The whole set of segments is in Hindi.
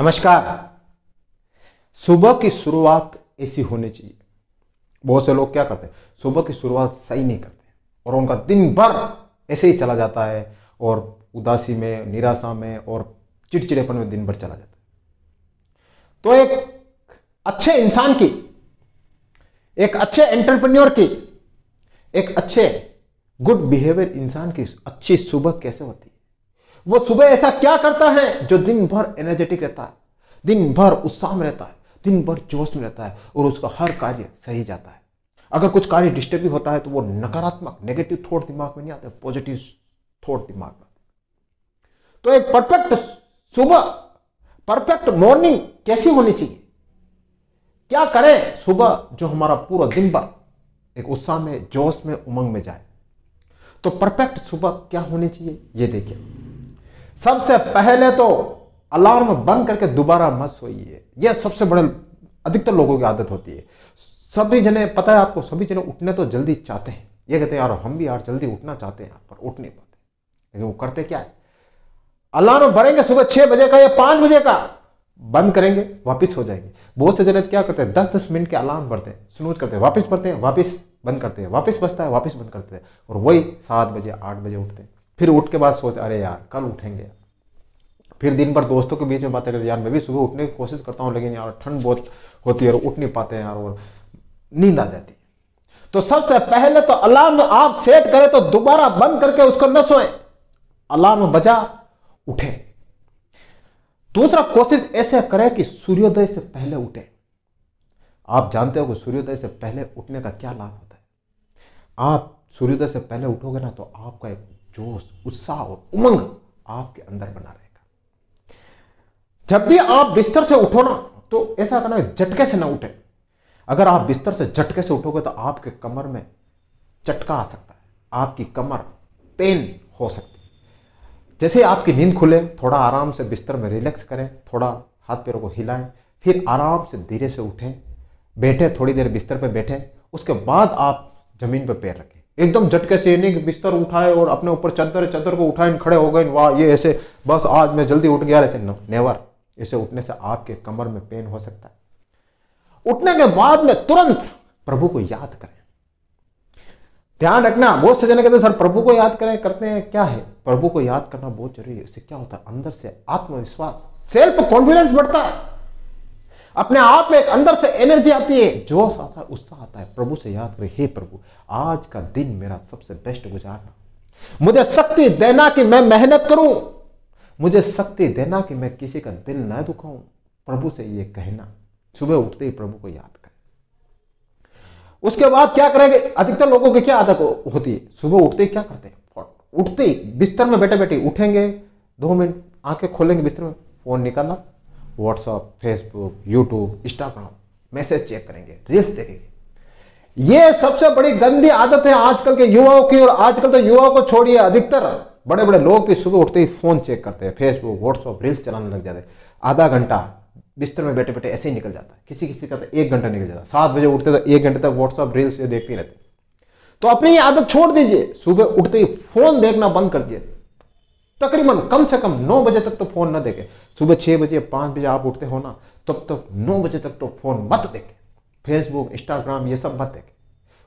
नमस्कार सुबह की शुरुआत ऐसी होनी चाहिए बहुत से लोग क्या करते हैं सुबह की शुरुआत सही नहीं करते और उनका दिन भर ऐसे ही चला जाता है और उदासी में निराशा में और चिड़चिड़ेपन में दिन भर चला जाता है तो एक अच्छे इंसान की एक अच्छे एंटरप्रेन्योर की एक अच्छे गुड बिहेवियर इंसान की अच्छी सुबह कैसे होती है वो सुबह ऐसा क्या करता है जो दिन भर एनर्जेटिक रहता है दिन भर उत्साह में रहता है दिन भर जोश में रहता है और उसका हर कार्य सही जाता है अगर कुछ कार्य डिस्टर्ब भी होता है तो वो नकारात्मक नेगेटिव थॉट दिमाग में नहीं आते पॉजिटिव थॉट दिमाग में तो एक परफेक्ट सुबह परफेक्ट मॉर्निंग कैसी होनी चाहिए क्या करें सुबह जो हमारा पूरा दिन भर एक उत्साह में जोश में उमंग में जाए तो परफेक्ट सुबह क्या होनी चाहिए ये देखिए सबसे पहले तो अलार्म बंद करके दोबारा मत सोइए यह सबसे बड़े अधिकतर लोगों की आदत होती है सभी जने पता है आपको सभी जने उठने तो जल्दी चाहते हैं ये कहते हैं यार हम भी यार जल्दी उठना चाहते हैं पर उठ नहीं पाते लेकिन वो करते क्या है अलार्म भरेंगे सुबह छह बजे का या पांच बजे का बंद करेंगे वापस हो जाएंगे बहुत से जने क्या करते हैं दस दस मिनट के अलार्म भरते हैं स्नूज करते हैं वापस भरते हैं वापस बंद करते हैं वापस बसता है वापस बंद करते हैं और वही सात बजे आठ बजे उठते हैं फिर उठ के बाद सोच अरे यार कल उठेंगे फिर दिन भर दोस्तों के बीच में बातें करते यार मैं भी सुबह उठने की कोशिश करता हूँ लेकिन यार ठंड बहुत होती है और उठ नहीं पाते यार और नींद आ जाती तो सबसे पहले तो अलार्म आप सेट करें तो दोबारा बंद करके उसको न सोए अलार्म बजा उठे दूसरा कोशिश ऐसे करें कि सूर्योदय से पहले उठे आप जानते हो कि सूर्योदय से पहले उठने का क्या लाभ होता है आप सूर्योदय से पहले उठोगे ना तो आपका एक जोश उत्साह और उमंग आपके अंदर बना रहेगा जब भी आप बिस्तर से उठो ना तो ऐसा करना झटके से ना उठे अगर आप बिस्तर से झटके से उठोगे तो आपके कमर में चटका आ सकता है आपकी कमर पेन हो सकती है जैसे आपकी नींद खुले थोड़ा आराम से बिस्तर में रिलैक्स करें थोड़ा हाथ पैरों को हिलाएं फिर आराम से धीरे से उठें बैठे थोड़ी देर बिस्तर पर बैठें उसके बाद आप जमीन पर पैर रखें एकदम झटके से नहीं बिस्तर उठाए और अपने ऊपर चद्दर चद्दर को उठाए खड़े हो गए वाह ये ऐसे बस आज मैं जल्दी उठ गया ऐसे नेवर ऐसे उठने से आपके कमर में पेन हो सकता है उठने के बाद में तुरंत प्रभु को याद करें ध्यान रखना बहुत से जने कहते हैं सर प्रभु को याद करें करते हैं क्या है प्रभु को याद करना बहुत जरूरी है इससे क्या होता है अंदर से आत्मविश्वास सेल्फ कॉन्फिडेंस बढ़ता है अपने आप में एक अंदर से एनर्जी आती है जोश आता है उत्साह आता है प्रभु से याद करें हे प्रभु आज का दिन मेरा सबसे बेस्ट गुजारना मुझे शक्ति देना कि मैं मेहनत करूं मुझे शक्ति देना कि मैं किसी का दिल ना दुखाऊं प्रभु से यह कहना सुबह उठते ही प्रभु को याद करें उसके बाद क्या करेंगे अधिकतर लोगों की क्या आदत होती है सुबह उठते ही क्या करते हैं उठते ही बिस्तर में बैठे बैठे उठेंगे दो मिनट आंखें खोलेंगे बिस्तर में फोन निकालना WhatsApp Facebook YouTube Instagram message check करेंगे रील्स देखेंगे ये सबसे बड़ी गंदी आदत है आजकल के युवाओं की और आजकल तो युवाओं को छोड़िए अधिकतर बड़े बड़े लोग भी सुबह उठते ही फोन चेक करते हैं फेसबुक व्हाट्सअप रील्स चलाने लग जाते हैं आधा घंटा बिस्तर में बैठे बैठे ऐसे ही निकल जाता है किसी किसी का तो एक घंटा निकल जाता है सात बजे उठते तो एक घंटे तक व्हाट्सअप रील्स ये देखते रहते तो अपनी ये आदत छोड़ दीजिए सुबह उठते ही फोन देखना बंद कर दिए तकरीबन कम से कम नौ बजे तक तो फोन ना देखे सुबह छः बजे पाँच बजे आप उठते हो ना तब तक नौ बजे तक तो फोन मत देखे फेसबुक इंस्टाग्राम ये सब मत देखे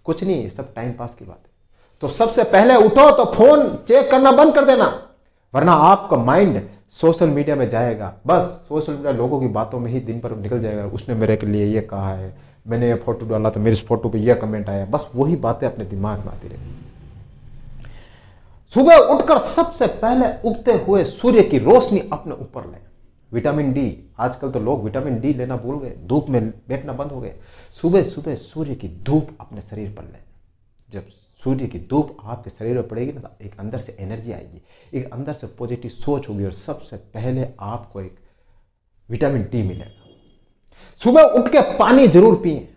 कुछ नहीं सब टाइम पास की बात है तो सबसे पहले उठो तो फोन चेक करना बंद कर देना वरना आपका माइंड सोशल मीडिया में जाएगा बस सोशल मीडिया लोगों की बातों में ही दिन भर निकल जाएगा उसने मेरे के लिए ये कहा है मैंने ये फोटो डाला तो मेरी इस फोटो पे ये कमेंट आया बस वही बातें अपने दिमाग में आती रहती सुबह उठकर सबसे पहले उगते हुए सूर्य की रोशनी अपने ऊपर लें विटामिन डी आजकल तो लोग विटामिन डी लेना भूल गए धूप में बैठना बंद हो गए सुबह सुबह सूर्य की धूप अपने शरीर पर लें जब सूर्य की धूप आपके शरीर पर पड़ेगी ना एक अंदर से एनर्जी आएगी एक अंदर से पॉजिटिव सोच होगी और सबसे पहले आपको एक विटामिन डी मिलेगा सुबह उठ के पानी जरूर पिए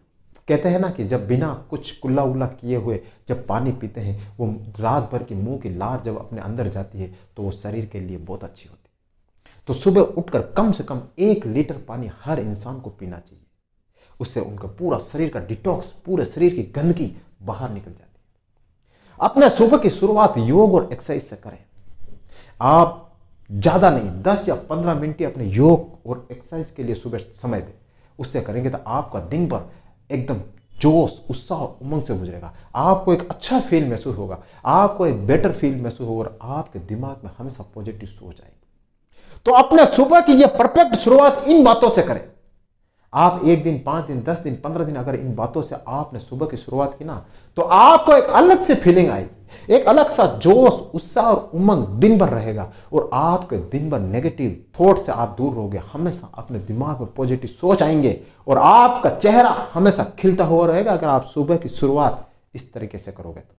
कहते हैं ना कि जब बिना कुछ कुल्ला उल्ला किए हुए जब पानी पीते हैं वो रात भर की मुंह की लार जब अपने अंदर जाती है तो वो शरीर के लिए बहुत अच्छी होती है तो सुबह उठकर कम से कम एक लीटर पानी हर इंसान को पीना चाहिए उससे उनका पूरा शरीर का डिटॉक्स पूरे शरीर की गंदगी बाहर निकल जाती है अपने सुबह की शुरुआत योग और एक्सरसाइज से करें आप ज़्यादा नहीं दस या पंद्रह मिनट अपने योग और एक्सरसाइज के लिए सुबह समय दें उससे करेंगे तो आपका दिन भर एकदम जोश उत्साह उमंग से गुजरेगा आपको एक अच्छा फील महसूस होगा आपको एक बेटर फील महसूस होगा और आपके दिमाग में हमेशा पॉजिटिव सोच आएगी तो अपने सुबह की यह परफेक्ट शुरुआत इन बातों से करें आप एक दिन पांच दिन दस दिन पंद्रह दिन अगर इन बातों से आपने सुबह की शुरुआत की ना तो आपको एक अलग से फीलिंग आएगी एक अलग सा जोश उत्साह और उमंग दिन भर रहेगा और आपके दिन भर नेगेटिव थॉट से आप दूर रहोगे हमेशा अपने दिमाग में पॉजिटिव सोच आएंगे और आपका चेहरा हमेशा खिलता हुआ रहेगा अगर आप सुबह की शुरुआत इस तरीके से करोगे तो